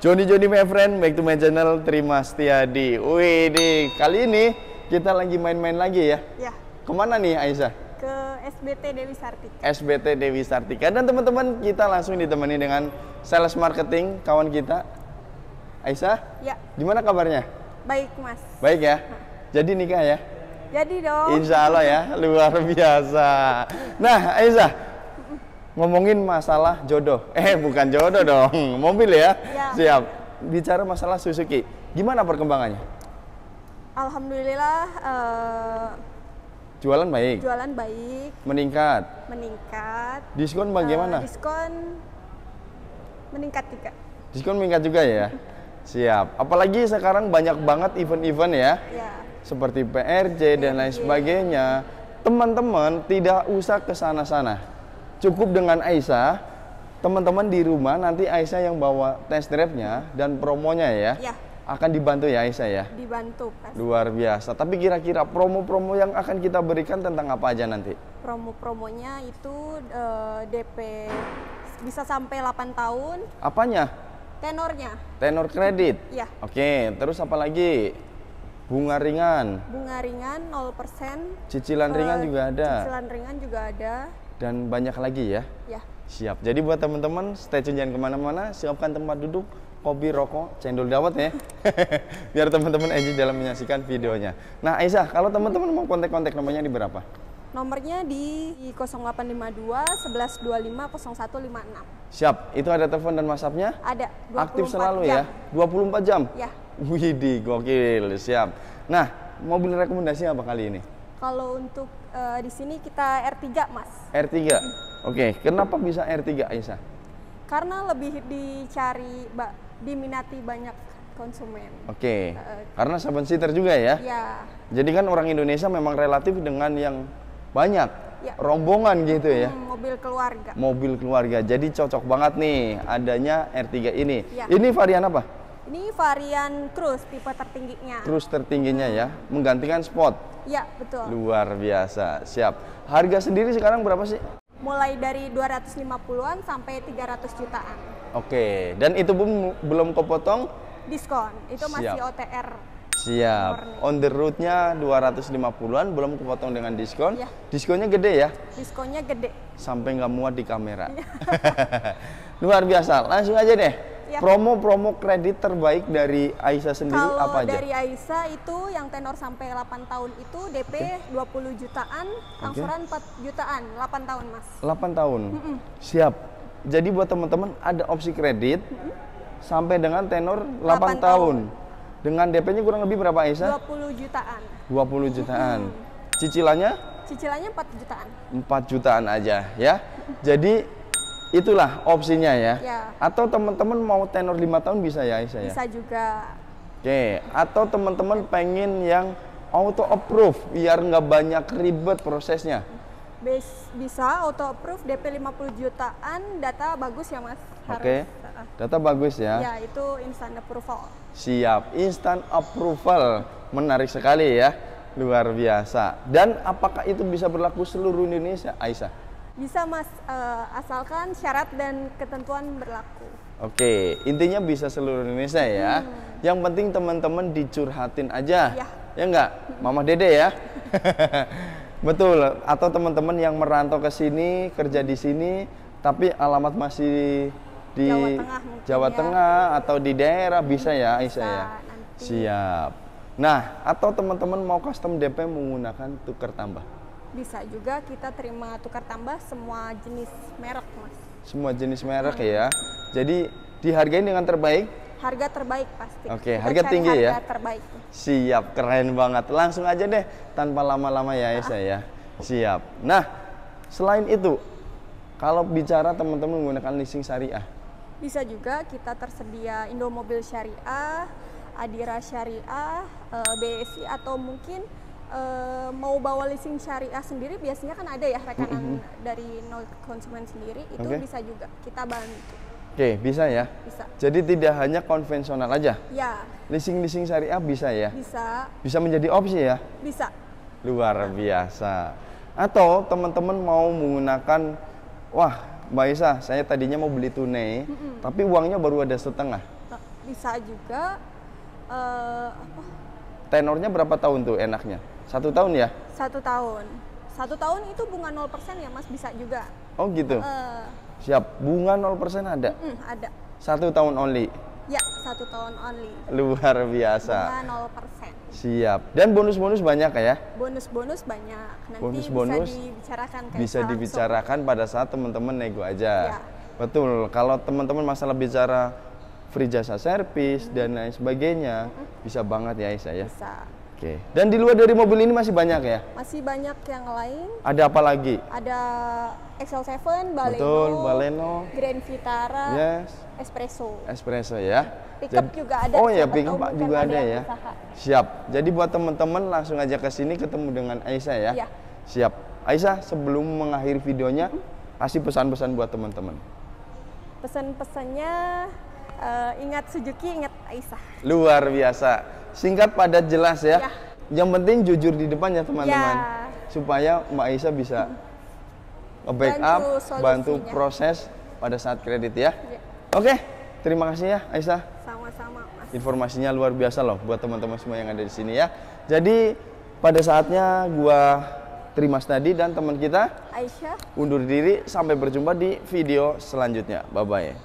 Joni Joni my friend, back to my channel Terima Setiadi. Wih deh, kali ini kita lagi main-main lagi ya? Ya. Kemana nih Aisyah? Ke SBT Dewi Sartika. SBT Dewi Sartika dan teman-teman kita langsung ditemani dengan sales marketing kawan kita Aisyah. Ya. Gimana kabarnya? Baik mas. Baik ya. Hmm. Jadi nikah ya? Jadi dong. Insya Allah ya, luar biasa. Nah Aisyah, ngomongin masalah jodoh. Eh, bukan jodoh dong, mobil ya. ya. Siap. Bicara masalah Suzuki, gimana perkembangannya? Alhamdulillah. Uh, jualan baik. Jualan baik. Meningkat. Meningkat. Diskon bagaimana? Uh, diskon meningkat juga. Diskon meningkat juga ya. Siap. Apalagi sekarang banyak banget event-event ya. ya. Seperti PRJ dan lain sebagainya. Teman-teman tidak usah ke sana-sana cukup dengan Aisyah teman-teman di rumah nanti Aisyah yang bawa test drive-nya dan promonya ya, ya. akan dibantu ya Aisyah ya dibantu pasti. luar biasa tapi kira-kira promo-promo yang akan kita berikan tentang apa aja nanti promo-promonya itu uh, eh, DP bisa sampai 8 tahun apanya tenornya tenor kredit ya oke terus apa lagi bunga ringan bunga ringan 0% cicilan uh, ringan eh, juga ada cicilan ringan juga ada dan banyak lagi ya. Ya. Siap. Jadi buat teman-teman stay tune jangan kemana-mana, siapkan tempat duduk, kopi, rokok, cendol dawet ya. Biar teman-teman enjoy dalam menyaksikan videonya. Nah Aisyah, kalau teman-teman mau kontak-kontak nomornya di berapa? Nomornya di 0852 1125 0156. Siap, itu ada telepon dan WhatsApp-nya? Ada. Aktif selalu jam. ya. 24 jam. Ya. Widih, gokil. Siap. Nah, mobil rekomendasi apa kali ini? Kalau untuk uh, di sini kita R3, Mas. R3. Oke, okay. kenapa bisa R3, Aisyah? Karena lebih dicari diminati banyak konsumen. Oke. Okay. Uh, eh, Karena seven seater juga ya? Iya. Jadi kan orang Indonesia memang relatif dengan yang banyak ya. rombongan gitu hmm, ya. Mobil keluarga. Mobil keluarga. Jadi cocok banget nih adanya R3 ini. Ya. Ini varian apa? Ini varian cruise tipe tertingginya. Cruise tertingginya ya, menggantikan spot. Ya, betul. Luar biasa. Siap. Harga sendiri sekarang berapa sih? Mulai dari 250-an sampai 300 jutaan. Oke, dan itu pun belum kepotong diskon. Itu Siap. masih OTR. Siap. On the road-nya 250-an belum kepotong dengan diskon. Ya. Diskonnya gede ya? Diskonnya gede. Sampai nggak muat di kamera. Iya. Luar biasa. Langsung aja deh. Ya. Promo-promo kredit terbaik dari Aisyah sendiri Kalo apa aja? dari Aisyah itu yang tenor sampai 8 tahun itu DP okay. 20 jutaan, angsuran okay. 4 jutaan, 8 tahun Mas. 8 tahun. Mm -mm. Siap. Jadi buat teman-teman ada opsi kredit mm -mm. sampai dengan tenor 8, 8 tahun. tahun. Dengan DP-nya kurang lebih berapa Aisyah? 20 jutaan. 20 jutaan. Mm -hmm. Cicilannya? Cicilannya 4 jutaan. 4 jutaan aja ya. Jadi Itulah opsinya ya. ya. Atau teman-teman mau tenor lima tahun bisa ya Aisyah ya? Bisa juga. Oke, atau teman-teman pengen yang auto approve biar nggak banyak ribet prosesnya. bisa auto approve DP 50 jutaan data bagus ya Mas. Oke. Okay. Data bagus ya. Ya, itu instant approval. Siap, instant approval. Menarik sekali ya. Luar biasa. Dan apakah itu bisa berlaku seluruh Indonesia, Aisyah? Bisa mas, uh, asalkan syarat dan ketentuan berlaku. Oke, intinya bisa seluruh Indonesia ya. Hmm. Yang penting teman-teman dicurhatin aja, ya, ya enggak? Mama Dede ya. Betul. Atau teman-teman yang merantau ke sini, kerja di sini, tapi alamat masih di Jawa Tengah, Jawa ya. Tengah atau di daerah bisa ya, Aisyah ya. Nanti. Siap. Nah, atau teman-teman mau custom DP menggunakan tukar tambah. Bisa juga kita terima tukar tambah semua jenis merek, Mas. Semua jenis merek hmm. ya. Jadi dihargain dengan terbaik? Harga terbaik pasti. Oke, okay, harga tinggi harga ya. terbaik. Siap, keren banget. Langsung aja deh tanpa lama-lama ya, ya saya ya. Siap. Nah, selain itu kalau bicara teman-teman menggunakan leasing syariah, bisa juga kita tersedia Indomobil Syariah, Adira Syariah, eh, BSI atau mungkin Eh, mau bawa leasing syariah sendiri biasanya kan ada ya rekanan mm -hmm. dari no konsumen sendiri itu okay. bisa juga kita bantu. Oke, okay, bisa ya? Bisa. Jadi tidak hanya konvensional aja? Ya. Leasing-leasing syariah bisa ya? Bisa. Bisa menjadi opsi ya? Bisa. Luar biasa. Atau teman-teman mau menggunakan, wah Mbak Isa, saya tadinya mau beli tunai, mm -mm. tapi uangnya baru ada setengah. Eh, bisa juga, uh, apa? Tenornya berapa tahun tuh enaknya? Satu tahun ya? Satu tahun. Satu tahun itu bunga 0% ya Mas bisa juga. Oh gitu. Uh, Siap. Bunga 0% ada? Mm, ada. Satu tahun only. Ya, satu tahun only. Luar biasa. Bunga 0%. Siap. Dan bonus-bonus banyak ya? Bonus-bonus banyak. Nanti bonus-bonus bisa dibicarakan kayak Bisa dibicarakan pada saat teman-teman nego aja. Ya. Betul. Kalau teman-teman masalah bicara free jasa servis -hmm. dan lain sebagainya, -hmm. bisa banget ya Isa ya. Bisa. Oke. Dan di luar dari mobil ini masih banyak ya? Masih banyak yang lain. Ada apa lagi? Ada XL7, Baleno, Baleno, Grand Vitara, yes. Espresso. Espresso ya. Pickup Jadi, juga ada. Oh ya, pickup juga ada, ada ya. Usaha. Siap. Jadi buat teman-teman langsung aja ke sini ketemu dengan Aisyah ya. ya. Siap. Aisyah, sebelum mengakhiri videonya, mm-hmm. kasih pesan-pesan buat teman-teman. Pesan-pesannya uh, ingat Suzuki, ingat Aisyah. Luar biasa singkat padat jelas ya. ya. Yang penting jujur di depan ya teman-teman. Ya. Supaya Mbak Aisyah bisa hmm. backup, bantu, bantu proses pada saat kredit ya. ya. Oke, terima kasih ya Aisyah. Sama-sama Informasinya luar biasa loh buat teman-teman semua yang ada di sini ya. Jadi pada saatnya gua terima tadi dan teman kita Aisyah undur diri sampai berjumpa di video selanjutnya. Bye bye.